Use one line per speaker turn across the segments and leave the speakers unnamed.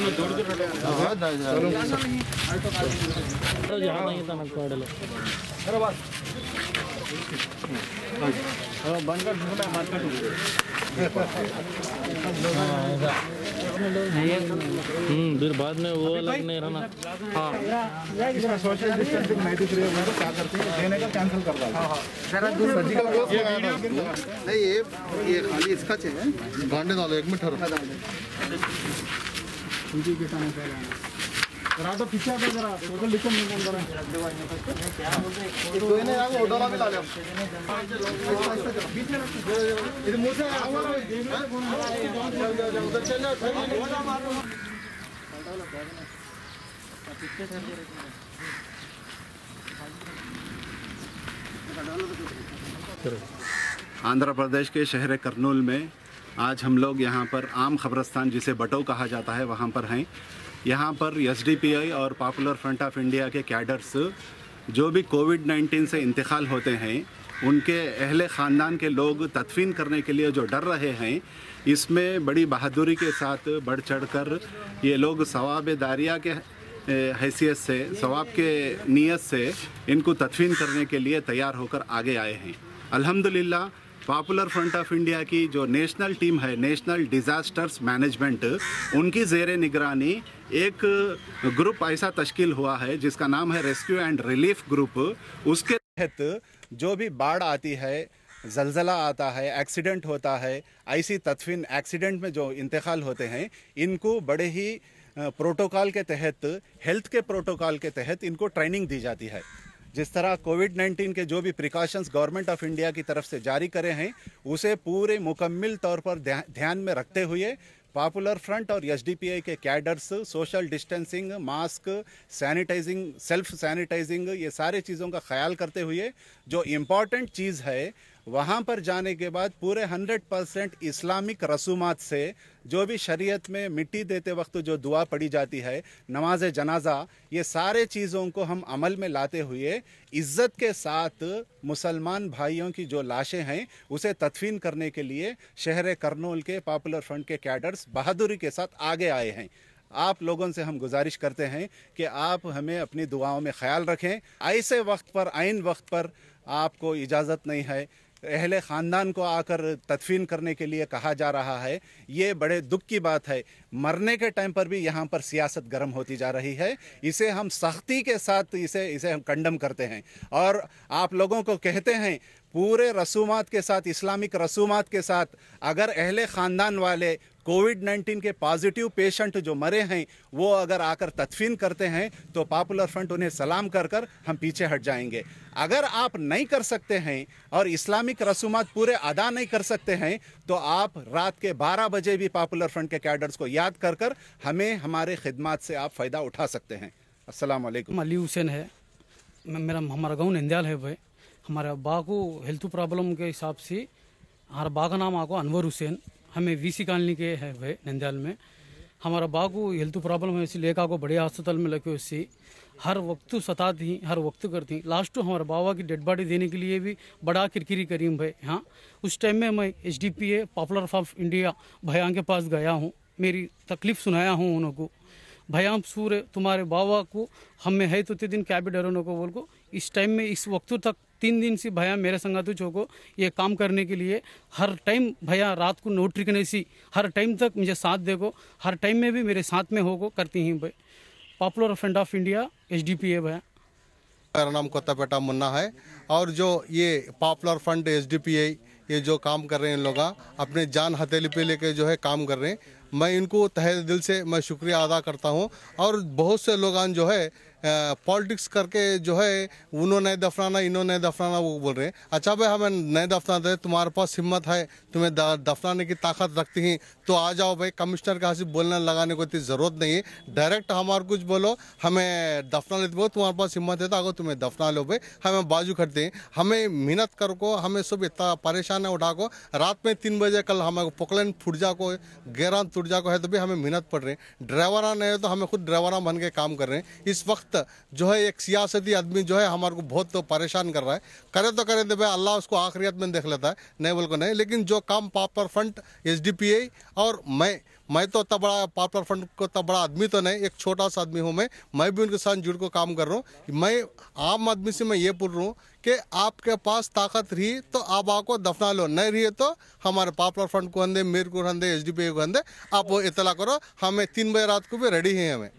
फिर
बाद में वो अलग नहीं रहना
सोशल डिस्टेंसिंग नहीं दिख रही है देने का कैंसिल कर रहा सर्जिकल ग्लोव
नहीं
ये ये
खाली इसका चाहिए गांडे डालो एक मिनट
वीडियो के पे
जरा तो पीछे जरा फोटो अंदर दो ने भी ला ले हाँ? चल
जाओ पीछे
दे आंध्र प्रदेश के शहर करनूल में आज हम लोग यहाँ पर आम खबरस्तान जिसे बटो कहा जाता है वहाँ पर हैं यहाँ पर एस और पॉपुलर फ्रंट ऑफ इंडिया के कैडर्स जो भी कोविड 19 से इंतकाल होते हैं उनके अहले ख़ानदान के लोग तदफीन करने के लिए जो डर रहे हैं इसमें बड़ी बहादुरी के साथ बढ़ चढ़ कर ये लोग सवाब दारिया के हैसियत से सवाब के नीयत से इनको तदफीन करने के लिए तैयार होकर आगे आए हैं अल्हम्दुलिल्लाह पॉपुलर फ्रंट ऑफ इंडिया की जो नेशनल टीम है नेशनल डिज़ास्टर्स मैनेजमेंट उनकी जेर निगरानी एक ग्रुप ऐसा तश्कील हुआ है जिसका नाम है रेस्क्यू एंड रिलीफ ग्रुप उसके तहत जो भी बाढ़ आती है जलजला आता है एक्सीडेंट होता है ऐसी तदफिन एक्सीडेंट में जो इंतकाल होते हैं इनको बड़े ही प्रोटोकॉल के तहत हेल्थ के प्रोटोकॉल के तहत इनको ट्रेनिंग दी जाती है जिस तरह कोविड 19 के जो भी प्रिकॉशंस गवर्नमेंट ऑफ इंडिया की तरफ से जारी करे हैं उसे पूरे मुकम्मल तौर पर ध्यान में रखते हुए पॉपुलर फ्रंट और एस के कैडर्स social distancing mask sanitizing self sanitizing ये सारे चीज़ों का ख्याल करते हुए जो इम्पॉर्टेंट चीज़ है वहाँ पर जाने के बाद पूरे 100 परसेंट इस्लामिक रसूमात से जो भी शरीयत में मिट्टी देते वक्त जो दुआ पड़ी जाती है नमाज जनाजा ये सारे चीज़ों को हम अमल में लाते हुए इज़्ज़त के साथ मुसलमान भाइयों की जो लाशें हैं उसे तदफीन करने के लिए शहर करनोल के पॉपुलर फ्रंट के कैडर्स बहादुरी के साथ आगे आए हैं आप लोगों से हम गुजारिश करते हैं कि आप हमें अपनी दुआओं में ख्याल रखें ऐसे वक्त पर आइन वक्त पर आपको इजाज़त नहीं है अहले ख़ानदान को आकर तदफीन करने के लिए कहा जा रहा है ये बड़े दुख की बात है मरने के टाइम पर भी यहाँ पर सियासत गर्म होती जा रही है इसे हम सख्ती के साथ इसे इसे हम कंडम करते हैं और आप लोगों को कहते हैं पूरे रसूमात के साथ इस्लामिक रसूमात के साथ अगर अहले ख़ानदान वाले कोविड 19 के पॉजिटिव पेशेंट जो मरे हैं वो अगर आकर तदफीन करते हैं तो पॉपुलर फ्रंट उन्हें सलाम कर कर हम पीछे हट जाएंगे अगर आप नहीं कर सकते हैं और इस्लामिक रसूमात पूरे अदा नहीं कर सकते हैं तो आप रात के 12 बजे भी पॉपुलर फ्रंट के कैडर्स को याद कर कर हमें हमारे खिदमत से आप फ़ायदा उठा सकते हैं असल अली
हुसैन है मेरा हमारा गाँव नंदयाल है भाई हमारे बा को हेल्थ प्रॉब्लम के हिसाब से हमारा बा का नाम आको अनवर हुसैन हमें वीसी कॉलोनी के है भाई नंदयाल में हमारा बागू हेल्थ प्रॉब्लम है इसी लेखा को बड़े अस्पताल में लगे हुए हर वक्त सता थी हर वक्त करती लास्ट टू हमारे बाबा की डेड बॉडी देने के लिए भी बड़ा किरकिरी करी भाई हाँ उस टाइम में मैं H D P A Popular of India भैया के पास गया हूँ मेरी तकलीफ़ सुनाया हूँ उनको भयाम सूर्य तुम्हारे बाबा को हमें है तो ते दिन क्या भी डरो को बोल को इस टाइम में इस वक्त तक तीन दिन से भैया मेरे संगातु चौको ये काम करने के लिए हर टाइम भैया रात को नोट टिकने सी हर टाइम तक मुझे साथ देखो हर टाइम में भी मेरे साथ में होगो करती हैं भाई Popular Front of India H D P A भैया
मेरा नाम कोत्तापेटा मुन्ना है और जो ये Popular Front S D P I ये जो काम कर रहे हैं इन लोग अपने जान हथेली पे लेके जो है काम कर रहे हैं मैं इनको तहे दिल से मैं शुक्रिया अदा करता हूँ और बहुत से लोग जो है पॉलिटिक्स करके जो है उन्होंने दफनाना इन्होंने दफनाना वो बोल रहे हैं अच्छा भाई हमें नहीं दफनाते तुम्हारे पास हिम्मत है तुम्हें दफनाने की ताकत रखती हैं तो आ जाओ भाई कमिश्नर के हाथ बोलने लगाने को इतनी ज़रूरत नहीं है डायरेक्ट हमारे कुछ बोलो हमें दफना लेते बोलो तुम्हारे पास हिम्मत है तो आगो तुम्हें दफना लो भाई हमें बाजू खटते हैं हमें मेहनत कर को हमें सब इतना परेशान है उठा को रात में तीन बजे कल हमें फुट जा को गैरान जा को है तो भी हमें मेहनत पड़ रही है ड्राइवर नहीं है तो हमें खुद ड्राइवर बन के काम कर रहे हैं इस वक्त वक्त जो है एक सियासती आदमी जो है हमारे को बहुत तो परेशान कर रहा है करे तो करे भाई अल्लाह उसको आखिरियत में देख लेता है नहीं बोल को नहीं लेकिन जो काम पापर फ्रंट एस और मैं मैं तो इतना बड़ा पापर फ्रंट को इतना बड़ा आदमी तो नहीं एक छोटा सा आदमी हूँ मैं मैं भी उनके साथ जुड़ काम कर रहा हूँ मैं आम आदमी से मैं ये पूछ रहा हूँ कि आपके पास ताकत रही तो आप आपको दफना लो नहीं रही तो हमारे पापुलर फ्रंट को हंदे मीर को हंदे एस को हंदे आप वो इतला करो हमें तीन बजे रात को भी रेडी हैं हमें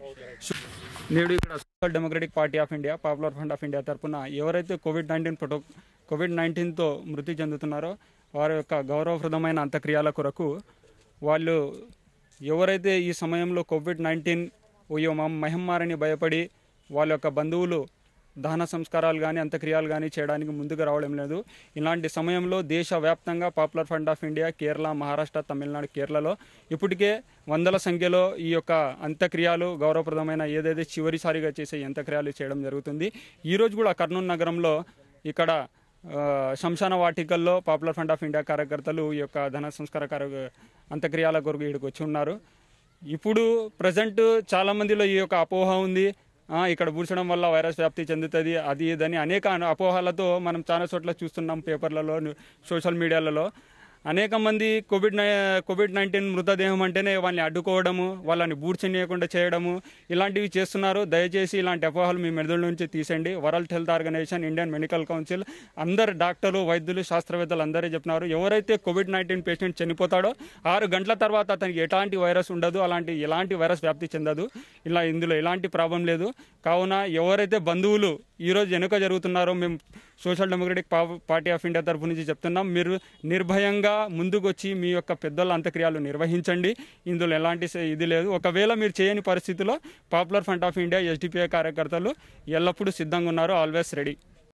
నేడు ఇక్కడ Social Democratic Party of India Popular Front of India తరఫున ఎవరైతే కోవిడ్ నైన్టీన్ ప్రొటో కోవిడ్ నైన్టీన్తో మృతి చెందుతున్నారో వారి యొక్క గౌరవప్రదమైన అంత్యక్రియాల కొరకు వాళ్ళు ఎవరైతే ఈ సమయంలో కోవిడ్ నైన్టీన్ ఓ మహమ్మారిని భయపడి వాళ్ళ యొక్క బంధువులు దహన సంస్కారాలు కానీ అంత్యక్రియాలు కానీ చేయడానికి ముందుకు రావడం లేదు ఇలాంటి సమయంలో దేశవ్యాప్తంగా Popular Front of India Kerala Maharashtra Tamil Nadu కేరళలో ఇప్పటికే వందల సంఖ్యలో ఈ యొక్క అంత్యక్రియాలు గౌరవప్రదమైన ఏదైతే చివరిసారిగా చేసే అంత్యక్రియాలు చేయడం జరుగుతుంది ఈరోజు కూడా కర్నూలు నగరంలో ఇక్కడ శంశాన వాటికల్లో పాపులర్ ఫ్రంట్ ఆఫ్ ఇండియా కార్యకర్తలు ఈ యొక్క ధన సంస్కార కార్య అంత్యక్రియాల కొరకు ఇక్కడికి వచ్చి ఉన్నారు ఇప్పుడు ప్రజెంట్ చాలామందిలో ఈ యొక్క అపోహ ఉంది ఇక్కడ పూడ్చడం వల్ల వైరస్ వ్యాప్తి చెందుతుంది అది ఇదని అనేక అపోహలతో మనం చాలా చోట్ల చూస్తున్నాం పేపర్లలో సోషల్ మీడియాలలో అనేక మంది కోవిడ్ కోవిడ్ నైన్టీన్ మృతదేహం అంటేనే వాళ్ళని అడ్డుకోవడము వాళ్ళని బూర్చనీయకుండా చేయడము ఇలాంటివి చేస్తున్నారు దయచేసి ఇలాంటి అపోహలు మీ మెదడు నుంచి తీసేయండి World Health Organization Indian Medical Council అందరు డాక్టర్లు వైద్యులు శాస్త్రవేత్తలు అందరూ చెప్తున్నారు ఎవరైతే కోవిడ్ నైన్టీన్ పేషెంట్ చనిపోతాడో ఆరు గంటల తర్వాత అతనికి ఎలాంటి వైరస్ ఉండదు అలాంటి ఎలాంటి వైరస్ వ్యాప్తి చెందదు ఇలా ఇందులో ఎలాంటి ప్రాబ్లం లేదు కావున ఎవరైతే బంధువులు ఈరోజు వెనుక జరుగుతున్నారో మేము Social Democratic Party of India తరఫు నుంచి చెప్తున్నాం మీరు నిర్భయంగా ముందుకు వచ్చి మీ యొక్క పెద్దల అంత్యక్రియలు నిర్వహించండి ఇందులో ఎలాంటి ఇది లేదు ఒకవేళ మీరు చేయని పరిస్థితిలో Popular Front of India SDPI కార్యకర్తలు ఎల్లప్పుడూ సిద్ధంగా ఉన్నారు ఆల్వేస్ రెడీ